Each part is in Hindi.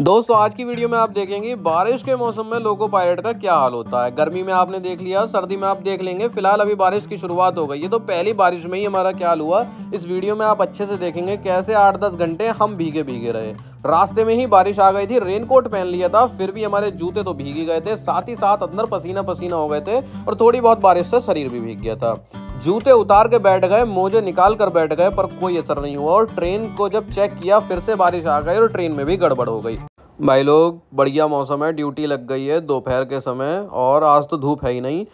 दोस्तों आज की वीडियो में आप देखेंगे बारिश के मौसम में लोको पायलट का क्या हाल होता है गर्मी में आपने देख लिया सर्दी में आप देख लेंगे फिलहाल अभी बारिश की शुरुआत हो गई है तो पहली बारिश में ही हमारा क्या हाल हुआ इस वीडियो में आप अच्छे से देखेंगे कैसे आठ दस घंटे हम भीगे भीगे रहे रास्ते में ही बारिश आ गई थी रेनकोट पहन लिया था फिर भी हमारे जूते तो भीगे गए थे साथ ही साथ अंदर पसीना पसीना हो गए थे और थोड़ी बहुत बारिश से शरीर भी भीग गया था जूते उतार के बैठ गए मोजे निकाल कर बैठ गए पर कोई असर नहीं हुआ और ट्रेन को जब चेक किया फिर से बारिश आ गई और ट्रेन में भी गड़बड़ हो गई भाई लोग बढ़िया मौसम है ड्यूटी लग गई है दोपहर के समय और आज तो धूप है ही नहीं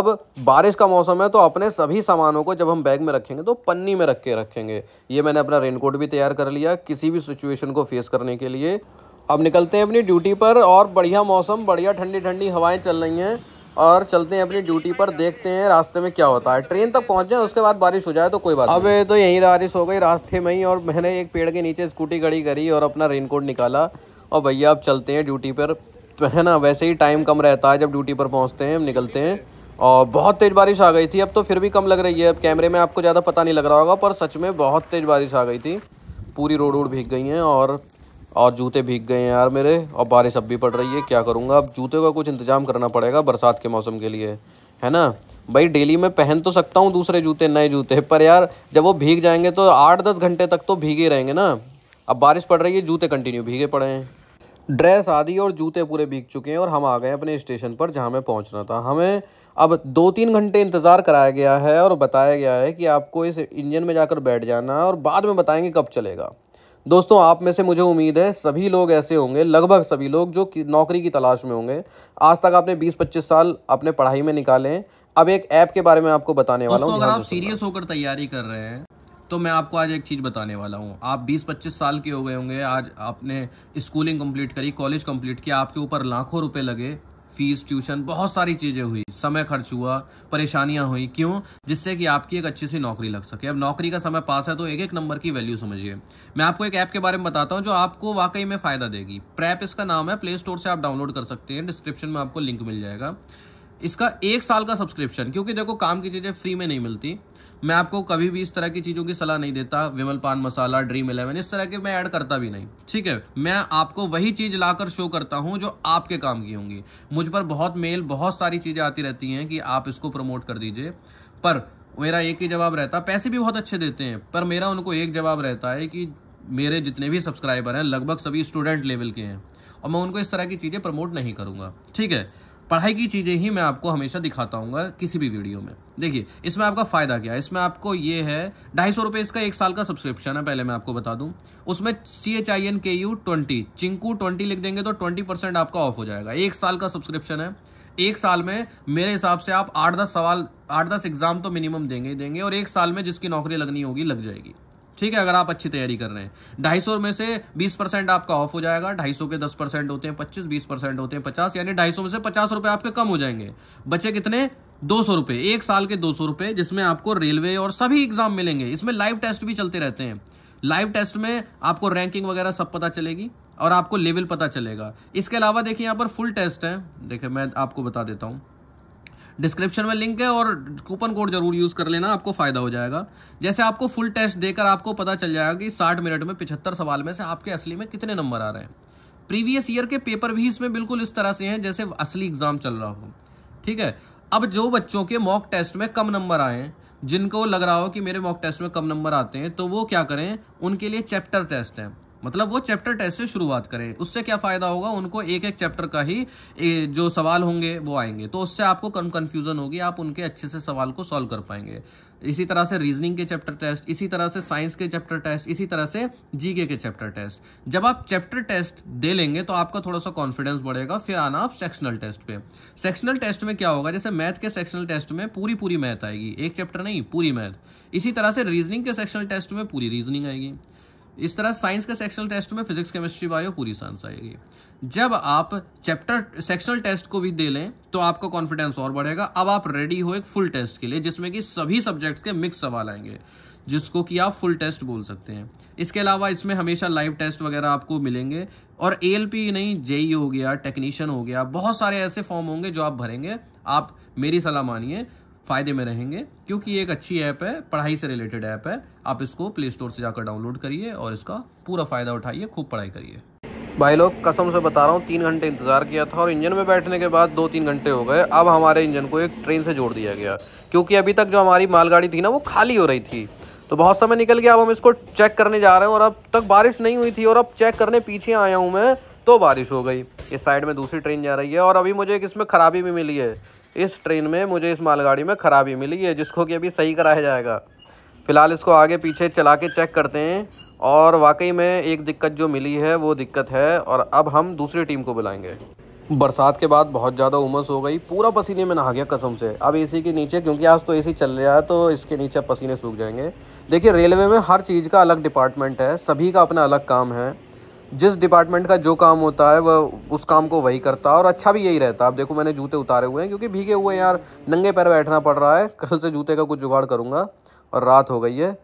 अब बारिश का मौसम है तो अपने सभी सामानों को जब हम बैग में रखेंगे तो पन्नी में रख के रखेंगे ये मैंने अपना रेनकोट भी तैयार कर लिया किसी भी सिचुएशन को फेस करने के लिए अब निकलते हैं अपनी ड्यूटी पर और बढ़िया मौसम बढ़िया ठंडी ठंडी हवाएं चल रही हैं और चलते हैं अपनी ड्यूटी पर देखते हैं रास्ते में क्या होता है ट्रेन तक पहुँच जाए उसके बाद बारिश हो जाए तो कोई बात अब तो यहीं बारिश हो गई रास्ते में ही और मैंने एक पेड़ के नीचे स्कूटी खड़ी करी और अपना रेनकोट निकाला और भैया अब चलते हैं ड्यूटी पर तो है ना वैसे ही टाइम कम रहता है जब ड्यूटी पर पहुँचते हैं निकलते हैं और बहुत तेज़ बारिश आ गई थी अब तो फिर भी कम लग रही है अब कैमरे में आपको ज़्यादा पता नहीं लग रहा होगा पर सच में बहुत तेज़ बारिश आ गई थी पूरी रोड वोड भीग गई हैं और और जूते भीग गए हैं यार मेरे और बारिश अब भी पड़ रही है क्या करूँगा अब जूते का कुछ इंतजाम करना पड़ेगा बरसात के मौसम के लिए है ना भाई डेली मैं पहन तो सकता हूँ दूसरे जूते नए जूते पर यार जब वो भीग जाएंगे तो आठ दस घंटे तक तो भीगे रहेंगे ना अब बारिश पड़ रही है जूते कंटिन्यू भीगे पड़े हैं ड्रेस आदि और जूते पूरे भीग चुके हैं और हम आ गए अपने स्टेशन पर जहाँ हमें पहुँचना था हमें अब दो तीन घंटे इंतज़ार कराया गया है और बताया गया है कि आपको इस इंजन में जाकर बैठ जाना है और बाद में बताएंगे कब चलेगा दोस्तों आप में से मुझे उम्मीद है सभी लोग ऐसे होंगे लगभग सभी लोग जो कि नौकरी की तलाश में होंगे आज तक आपने 20-25 साल अपने पढ़ाई में निकाले हैं अब एक ऐप के बारे में आपको बताने वाला हूँ अगर आप सीरियस होकर तैयारी कर रहे हैं तो मैं आपको आज एक चीज़ बताने वाला हूँ आप 20-25 साल के हो गए होंगे आज आपने स्कूलिंग कंप्लीट करी कॉलेज कंप्लीट किया आपके ऊपर लाखों रुपए लगे फीस ट्यूशन बहुत सारी चीज़ें हुई समय खर्च हुआ परेशानियां हुई क्यों जिससे कि आपकी एक अच्छी सी नौकरी लग सके अब नौकरी का समय पास है तो एक एक नंबर की वैल्यू समझिए मैं आपको एक ऐप के बारे में बताता हूं जो आपको वाकई में फ़ायदा देगी प्रैप इसका नाम है प्ले स्टोर से आप डाउनलोड कर सकते हैं डिस्क्रिप्शन में आपको लिंक मिल जाएगा इसका एक साल का सब्सक्रिप्शन क्योंकि देखो काम की चीज़ें फ्री में नहीं मिलती मैं आपको कभी भी इस तरह की चीज़ों की सलाह नहीं देता विमल पान मसाला ड्रीम इलेवन इस तरह के मैं ऐड करता भी नहीं ठीक है मैं आपको वही चीज़ लाकर शो करता हूँ जो आपके काम की होंगी मुझ पर बहुत मेल बहुत सारी चीज़ें आती रहती हैं कि आप इसको प्रमोट कर दीजिए पर मेरा एक ही जवाब रहता पैसे भी बहुत अच्छे देते हैं पर मेरा उनको एक जवाब रहता है कि मेरे जितने भी सब्सक्राइबर हैं लगभग सभी स्टूडेंट लेवल के हैं और मैं उनको इस तरह की चीज़ें प्रमोट नहीं करूँगा ठीक है पढ़ाई की चीज़ें ही मैं आपको हमेशा दिखाता हूँ किसी भी वीडियो में देखिए इसमें आपका फ़ायदा क्या है इसमें आपको ये है ढाई सौ रुपये इसका एक साल का सब्सक्रिप्शन है पहले मैं आपको बता दूं उसमें C H I N K U twenty Chinku twenty लिख देंगे तो ट्वेंटी परसेंट आपका ऑफ हो जाएगा एक साल का सब्सक्रिप्शन है एक साल में मेरे हिसाब से आप आठ दस सवाल आठ दस एग्जाम तो मिनिमम देंगे ही देंगे और एक साल में जिसकी नौकरी लगनी होगी लग जाएगी ठीक है अगर आप अच्छी तैयारी कर रहे हैं ढाई सौ में से बीस परसेंट आपका ऑफ हो जाएगा ढाई सौ के दस परसेंट होते हैं पच्चीस बीस परसेंट होते हैं पचास यानी ढाई सौ में से पचास रुपए आपके कम हो जाएंगे बचे कितने दो सौ रुपए एक साल के दो सौ रुपए जिसमें आपको रेलवे और सभी एग्जाम मिलेंगे इसमें लाइव टेस्ट भी चलते रहते हैं लाइव टेस्ट में आपको रैंकिंग वगैरह सब पता चलेगी और आपको लेवल पता चलेगा इसके अलावा देखिए यहाँ पर फुल टेस्ट है देखिए मैं आपको बता देता हूँ डिस्क्रिप्शन में लिंक है और कूपन कोड जरूर यूज कर लेना आपको फायदा हो जाएगा जैसे आपको फुल टेस्ट देकर आपको पता चल जाएगा कि साठ मिनट में पिछहत्तर सवाल में से आपके असली में कितने नंबर आ रहे हैं प्रीवियस ईयर के पेपर भी इसमें बिल्कुल इस तरह से हैं जैसे असली एग्जाम चल रहा हो ठीक है अब जो बच्चों के मॉक टेस्ट में कम नंबर आए जिनको लग रहा हो कि मेरे मॉक टेस्ट में कम नंबर आते हैं तो वो क्या करें उनके लिए चैप्टर टेस्ट है मतलब वो चैप्टर टेस्ट से शुरुआत करें उससे क्या फ़ायदा होगा उनको एक एक चैप्टर का ही जो सवाल होंगे वो आएंगे तो उससे आपको कम कन्फ्यूज़न होगी आप उनके अच्छे से सवाल को सॉल्व कर पाएंगे इसी तरह से रीजनिंग के चैप्टर टेस्ट इसी तरह से साइंस के चैप्टर टेस्ट इसी तरह से जीके के चैप्टर टेस्ट जब आप चैप्टर टेस्ट दे लेंगे तो आपका थोड़ा सा कॉन्फिडेंस बढ़ेगा फिर आना आप सेक्शनल टेस्ट पे सेक्शनल टेस्ट में क्या होगा जैसे मैथ के सेक्शनल टेस्ट में पूरी पूरी मैथ आएगी एक चैप्टर नहीं पूरी मैथ इसी तरह से रीजनिंग के सेक्शनल टेस्ट में पूरी रीजनिंग आएगी इस तरह साइंस के सेक्शनल टेस्ट में फिजिक्स केमिस्ट्री बायो पूरी साइंस आएगी जब आप चैप्टर सेक्शनल टेस्ट को भी दे लें तो आपका कॉन्फिडेंस और बढ़ेगा अब आप रेडी हो एक फुल टेस्ट के लिए जिसमें कि सभी सब्जेक्ट्स के मिक्स सवाल आएंगे जिसको कि आप फुल टेस्ट बोल सकते हैं इसके अलावा इसमें हमेशा लाइव टेस्ट वगैरह आपको मिलेंगे और ए नहीं जेई e हो गया टेक्नीशियन हो गया बहुत सारे ऐसे फॉर्म होंगे जो आप भरेंगे आप मेरी सलाह मानिए फ़ायदे में रहेंगे क्योंकि ये एक अच्छी ऐप है पढ़ाई से रिलेटेड ऐप है आप इसको प्ले स्टोर से जाकर डाउनलोड करिए और इसका पूरा फ़ायदा उठाइए खूब पढ़ाई करिए भाई लोग कसम से बता रहा हूँ तीन घंटे इंतज़ार किया था और इंजन में बैठने के बाद दो तीन घंटे हो गए अब हमारे इंजन को एक ट्रेन से जोड़ दिया गया क्योंकि अभी तक जो हमारी मालगाड़ी थी ना वो खाली हो रही थी तो बहुत समय निकल गया अब हम इसको चेक करने जा रहे हैं और अब तक बारिश नहीं हुई थी और अब चेक करने पीछे आया हूँ मैं तो बारिश हो गई इस साइड में दूसरी ट्रेन जा रही है और अभी मुझे एक इसमें ख़राबी भी मिली है इस ट्रेन में मुझे इस मालगाड़ी में ख़राबी मिली है जिसको कि अभी सही कराया जाएगा फ़िलहाल इसको आगे पीछे चला के चेक करते हैं और वाकई में एक दिक्कत जो मिली है वो दिक्कत है और अब हम दूसरी टीम को बुलाएंगे बरसात के बाद बहुत ज़्यादा उमस हो गई पूरा पसीने में नहा गया कसम से अब एसी के नीचे क्योंकि आज तो एसी चल रहा है तो इसके नीचे पसीने सूख जाएंगे देखिए रेलवे में हर चीज़ का अलग डिपार्टमेंट है सभी का अपना अलग काम है जिस डिपार्टमेंट का जो काम होता है वह उस काम को वही करता है और अच्छा भी यही रहता है आप देखो मैंने जूते उतारे हुए हैं क्योंकि भीगे हुए यार नंगे पैर बैठना पड़ रहा है कल से जूते का कुछ जुगाड़ करूँगा और रात हो गई है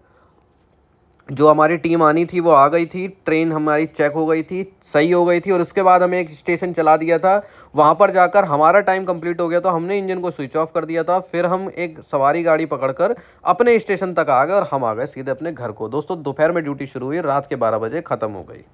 जो हमारी टीम आनी थी वो आ गई थी ट्रेन हमारी चेक हो गई थी सही हो गई थी और उसके बाद हमें एक स्टेशन चला दिया था वहाँ पर जाकर हमारा टाइम कंप्लीट हो गया तो हमने इंजन को स्विच ऑफ कर दिया था फिर हम एक सवारी गाड़ी पकड़कर अपने स्टेशन तक आ गए और हम आ गए सीधे अपने घर को दोस्तों दोपहर में ड्यूटी शुरू हुई रात के बारह बजे ख़त्म हो गई